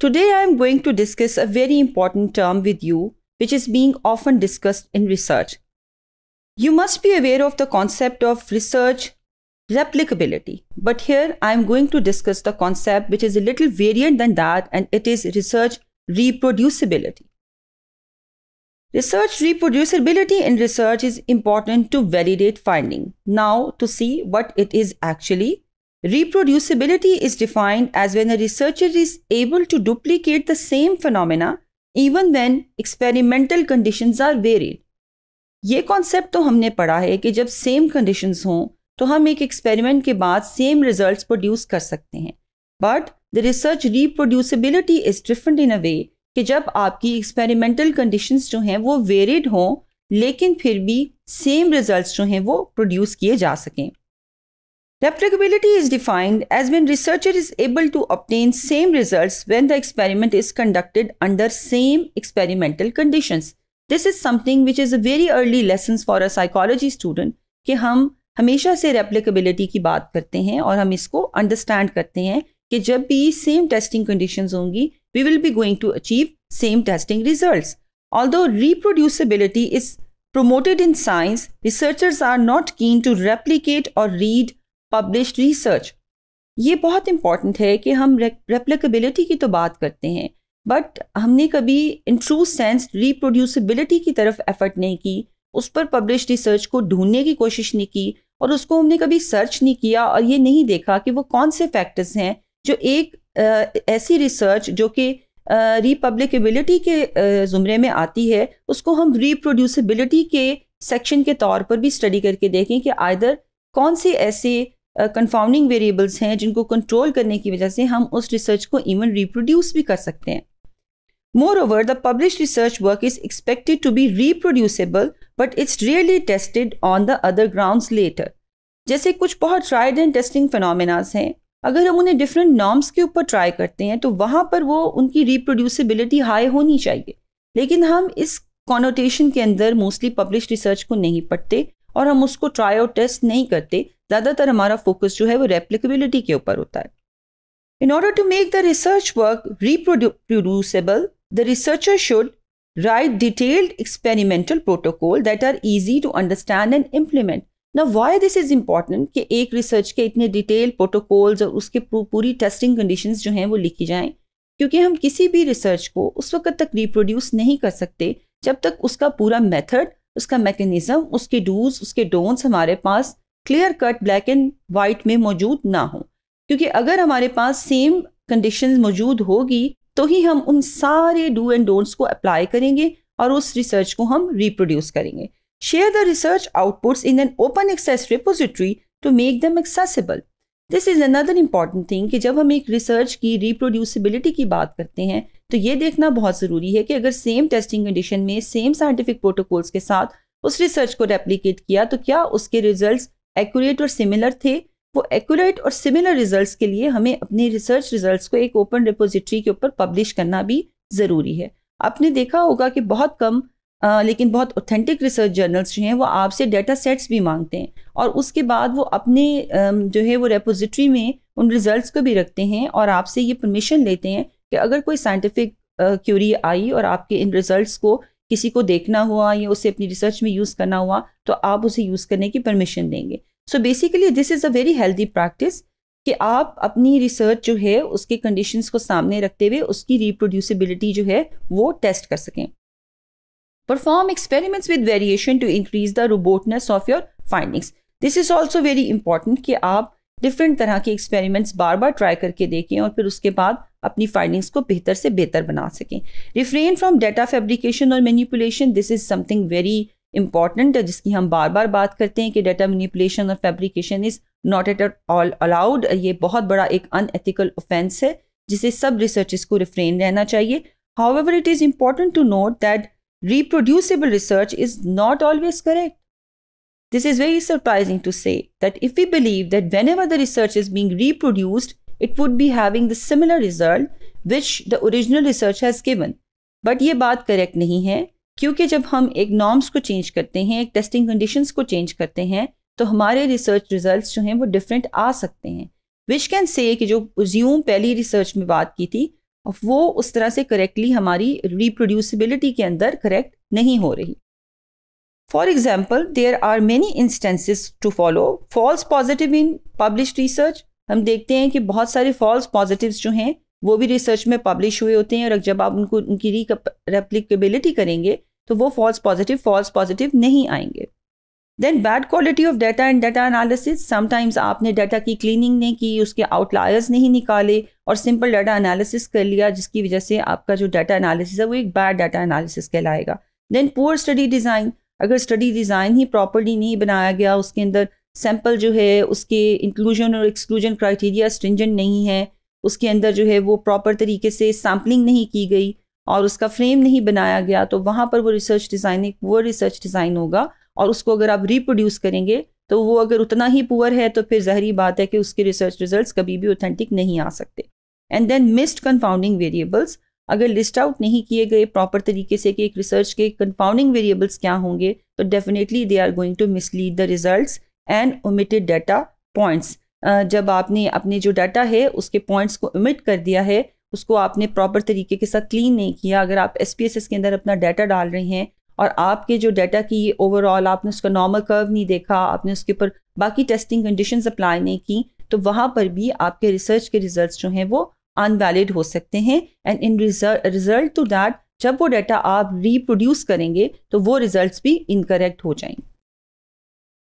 Today I am going to discuss a very important term with you which is being often discussed in research. You must be aware of the concept of research replicability. But here I am going to discuss the concept which is a little variant than that and it is research reproducibility. Research reproducibility in research is important to validate finding. Now to see what it is actually, Reproducibility is defined as when a researcher is able to duplicate the same phenomena even when experimental conditions are varied. ये concept तो हमने पढ़ा है कि जब same conditions हों तो हम एक एक्सपेरिमेंट के बाद सेम रिजल्ट्स प्रोड्यूस कर सकते हैं but the research reproducibility is different in a way कि जब आपकी एक्सपेरिमेंटल कंडीशंस जो हैं वो वेरिड हों लेकिन फिर भी सेम रिजल्ट्स जो हैं वो प्रोड्यूस किए जा सकें Replicability is defined as when researcher is able to obtain same results when the experiment is conducted under same experimental conditions. This is something which is a very early lesson for a psychology student कि हम हमेशा से replicability की बात करते हैं और हम इसको understand करते हैं कि जब भी same testing conditions होंगी, we will be going to achieve same testing results. Although reproducibility is promoted in science, researchers are not keen to replicate or read publish research ये बहुत इम्पॉर्टेंट है कि हम रेप्लिकबिलिटी की तो बात करते हैं बट हमने कभी इन ट्रू सेंस रिप्रोड्यूसिबिलिटी की तरफ एफर्ट नहीं की उस पर पब्लिश रिसर्च को ढूंढने की कोशिश नहीं की और उसको हमने कभी सर्च नहीं किया और ये नहीं देखा कि वो कौन से फैक्टर्स हैं जो एक ऐसी रिसर्च जो कि रिपब्लिकबिलिटी के ज़ुमरे में आती है उसको हम रिप्रोड्यूसिबिलिटी के सेक्शन के तौर पर भी स्टडी करके देखें कि आइदर कौन से ऐसे कन्फाउंडिंग uh, वेरिएबल्स हैं जिनको कंट्रोल करने की वजह से हम उस रिसर्च को इवन रिप्रोड्यूस भी कर सकते हैं moreover the publish research work is expected to be reproducible but it's really tested on the other ground later जैसे कुछ बहुत ट्राइड एंड टेस्टिंग फिनोमिनाज हैं अगर हम उन्हें डिफरेंट नॉर्म्स के ऊपर ट्राई करते हैं तो वहाँ पर वो उनकी रिप्रोड्यूसिबिलिटी हाई होनी चाहिए लेकिन हम इस कॉनोटेशन के अंदर मोस्टली पब्लिश रिसर्च को नहीं पढ़ते और हम उसको ट्राई और टेस्ट नहीं करते ज़्यादातर हमारा फोकस जो है वो रेप्लिकेबिलिटी के ऊपर होता है in order to make the research work reproducible the researcher should write detailed experimental protocol that are easy to understand and implement ना वाई दिस इज इम्पॉर्टेंट कि एक रिसर्च के इतने डिटेल प्रोटोकॉल्स और उसके पूरी टेस्टिंग कंडीशंस जो हैं वो लिखी जाएं क्योंकि हम किसी भी रिसर्च को उस वक्त तक रिप्रोड्यूस नहीं कर सकते जब तक उसका पूरा मेथड उसका मैकेनिज्म उसके डूज उसके डोंट्स हमारे पास clear cut black and white में मौजूद ना हो क्योंकि अगर हमारे पास सेम कंडीशंस मौजूद होगी तो ही हम उन सारे डू एंड डोंट्स को अप्लाई करेंगे और उस रिसर्च को हम रिप्रोड्यूस करेंगे share the research outputs in an open access repository to make them accessible this is another important thing कि जब हम एक रिसर्च की रिप्रोड्यूसिबिलिटी की बात करते हैं तो ये देखना बहुत ज़रूरी है कि अगर सेम टेस्टिंग कंडीशन में सेम साइंटिफिक प्रोटोकॉल्स के साथ उस रिसर्च को रेप्लीकेट किया तो क्या उसके रिजल्ट्स एक्यूरेट और सिमिलर थे वो एक्यूरेट और सिमिलर रिजल्ट्स के लिए हमें अपने रिसर्च रिजल्ट्स को एक ओपन रिपोजिटरी के ऊपर पब्लिश करना भी ज़रूरी है आपने देखा होगा कि बहुत कम आ, लेकिन बहुत ऑथेंटिक रिसर्च जर्नल्स जो हैं वो आपसे डेटा सेट्स भी मांगते हैं और उसके बाद वो अपने जो है वो रेपोजिट्री में उन रिजल्ट्स को भी रखते हैं और आपसे ये परमिशन लेते हैं कि अगर कोई साइंटिफिक क्यूरी आई और आपके इन रिजल्ट्स को किसी को देखना हुआ या उसे अपनी रिसर्च में यूज़ करना हुआ तो आप उसे यूज़ करने की परमिशन देंगे so basically this is a very healthy practice कि आप अपनी रिसर्च जो है उसके कंडीशंस को सामने रखते हुए उसकी रिप्रोड्यूसिबिलिटी जो है वो टेस्ट कर सकें perform experiments with variation to increase the robustness of your findings this is also very important कि आप डिफरेंट तरह के एक्सपेरिमेंट्स बार बार ट्राई करके देखें और फिर उसके बाद अपनी फाइलिंग्स को बेहतर से बेहतर बना सकें रिफ्रेन फ्रॉम डेटा फेब्रिकेशन और manipulation this is something very important है जिसकी हम बार बार बात करते हैं कि डेटा मैनिपुलेशन और fabrication is not at all allowed ये बहुत बड़ा एक अनएथिकल ऑफेंस है जिसे सब रिसर्च को रिफ्रेन रहना चाहिए however it is important to note that reproducible research is not always correct. This is very surprising to say that if we believe that whenever the research is being reproduced, it would be having the similar result which the original research has given but ये बात correct नहीं है क्योंकि जब हम एक norms को change करते हैं एक टेस्टिंग कंडीशन को चेंज करते हैं तो हमारे रिसर्च रिजल्ट जो हैं वो डिफरेंट आ सकते हैं विच कैन से कि जो ज्यूम पहली रिसर्च में बात की थी वो उस तरह से करेक्टली हमारी रिप्रोड्यूसिबिलिटी के अंदर करेक्ट नहीं हो रही for example there are many instances to follow false positive in publish research हम देखते हैं कि बहुत सारे फॉल्स पॉजिटिव्स जो हैं वो भी रिसर्च में पब्लिश हुए होते हैं और जब आप उनको उनकी रिप्लिकेबिलिटी करेंगे तो वो फॉल्स पॉजिटिव फॉल्स पॉजिटिव नहीं आएंगे then bad quality of data and data analysis sometimes आपने डाटा की क्लीनिंग नहीं की उसके आउटलायर्स नहीं निकाले और सिंपल डाटा एनालिसिस कर लिया जिसकी वजह से आपका जो डाटा एनालिसिस है वो एक बैड डाटा एनालिसिस कहलाएगा देन पुअर स्टडी डिज़ाइन अगर स्टडी डिज़ाइन ही प्रॉपरली नहीं बनाया गया उसके अंदर सैम्पल जो है उसके इंक्लूजन और एक्सक्लूजन क्राइटेरिया स्ट्रिंजेंट नहीं है उसके अंदर जो है वो प्रॉपर तरीके से सैम्पलिंग नहीं की गई और उसका फ्रेम नहीं बनाया गया तो वहाँ पर वो रिसर्च डिज़ाइन एक पुअर रिसर्च डिज़ाइन होगा और उसको अगर आप रिप्रोड्यूस करेंगे तो वो अगर उतना ही पुअर है तो फिर जहरी बात है कि उसके रिसर्च रिजल्ट कभी भी ऑथेंटिक नहीं आ सकते and then missed confounding variables अगर लिस्ट आउट नहीं किए गए प्रॉपर तरीके से कि एक रिसर्च के कन्फाउंडिंग वेरिएबल्स क्या होंगे तो definitely they are going to mislead the results and omitted data points जब आपने अपने जो डाटा है उसके पॉइंट्स को इमिट कर दिया है उसको आपने प्रॉपर तरीके के साथ क्लीन नहीं किया अगर आप एस के अंदर अपना डाटा डाल रहे हैं और आपके जो डाटा की ओवरऑल आपने उसका नॉर्मल कर्व नहीं देखा आपने उसके ऊपर बाकी टेस्टिंग कंडीशंस अप्लाई नहीं की तो वहाँ पर भी आपके रिसर्च के रिजल्ट जो हैं वो अनवैलिड हो सकते हैं and in result to that जब वो डाटा आप रिप्रोड्यूस करेंगे तो वो रिजल्ट भी इनकरेक्ट हो जाएंगे